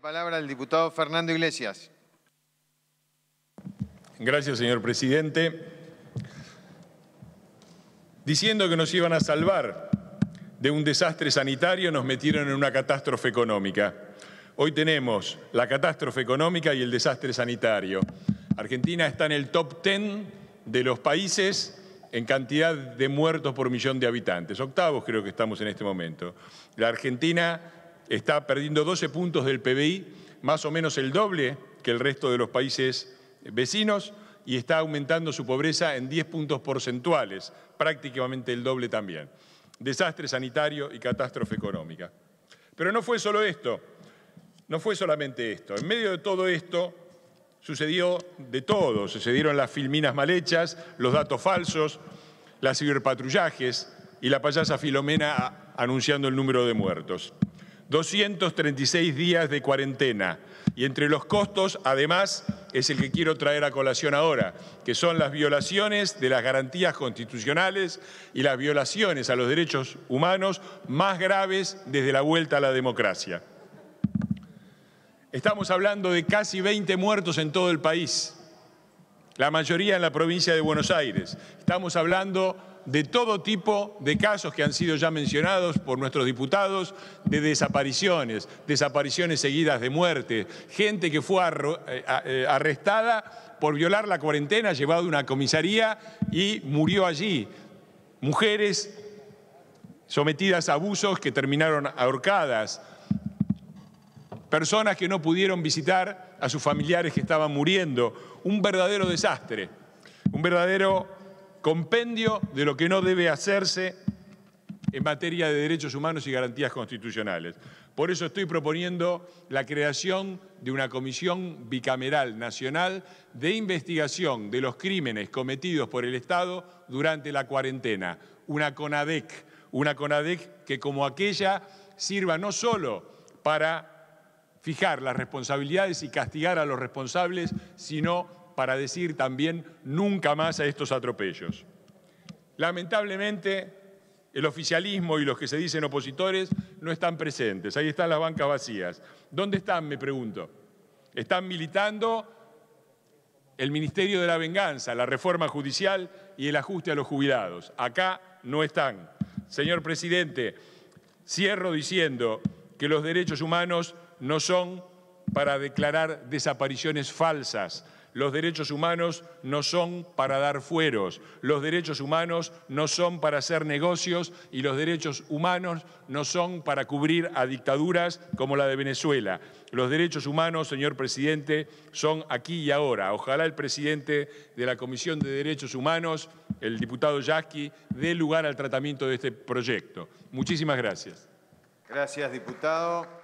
palabra al diputado Fernando Iglesias. Gracias, señor presidente. Diciendo que nos iban a salvar de un desastre sanitario, nos metieron en una catástrofe económica. Hoy tenemos la catástrofe económica y el desastre sanitario. Argentina está en el top 10 de los países en cantidad de muertos por millón de habitantes. Octavos creo que estamos en este momento. La Argentina está perdiendo 12 puntos del PBI, más o menos el doble que el resto de los países vecinos, y está aumentando su pobreza en 10 puntos porcentuales, prácticamente el doble también. Desastre sanitario y catástrofe económica. Pero no fue solo esto, no fue solamente esto. En medio de todo esto sucedió de todo, sucedieron las filminas mal hechas, los datos falsos, las ciberpatrullajes y la payasa Filomena anunciando el número de muertos. 236 días de cuarentena. Y entre los costos, además, es el que quiero traer a colación ahora, que son las violaciones de las garantías constitucionales y las violaciones a los derechos humanos más graves desde la vuelta a la democracia. Estamos hablando de casi 20 muertos en todo el país, la mayoría en la provincia de Buenos Aires. Estamos hablando de todo tipo de casos que han sido ya mencionados por nuestros diputados, de desapariciones, desapariciones seguidas de muerte, gente que fue eh, eh, arrestada por violar la cuarentena, llevada a una comisaría y murió allí, mujeres sometidas a abusos que terminaron ahorcadas, personas que no pudieron visitar a sus familiares que estaban muriendo, un verdadero desastre, un verdadero compendio de lo que no debe hacerse en materia de derechos humanos y garantías constitucionales. Por eso estoy proponiendo la creación de una comisión bicameral nacional de investigación de los crímenes cometidos por el Estado durante la cuarentena, una CONADEC, una CONADEC que como aquella sirva no solo para fijar las responsabilidades y castigar a los responsables, sino para decir también nunca más a estos atropellos. Lamentablemente, el oficialismo y los que se dicen opositores no están presentes. Ahí están las bancas vacías. ¿Dónde están, me pregunto? Están militando el Ministerio de la Venganza, la reforma judicial y el ajuste a los jubilados. Acá no están. Señor presidente, cierro diciendo que los derechos humanos no son para declarar desapariciones falsas, los derechos humanos no son para dar fueros, los derechos humanos no son para hacer negocios y los derechos humanos no son para cubrir a dictaduras como la de Venezuela. Los derechos humanos, señor presidente, son aquí y ahora. Ojalá el presidente de la Comisión de Derechos Humanos, el diputado Yasky, dé lugar al tratamiento de este proyecto. Muchísimas gracias. Gracias, diputado.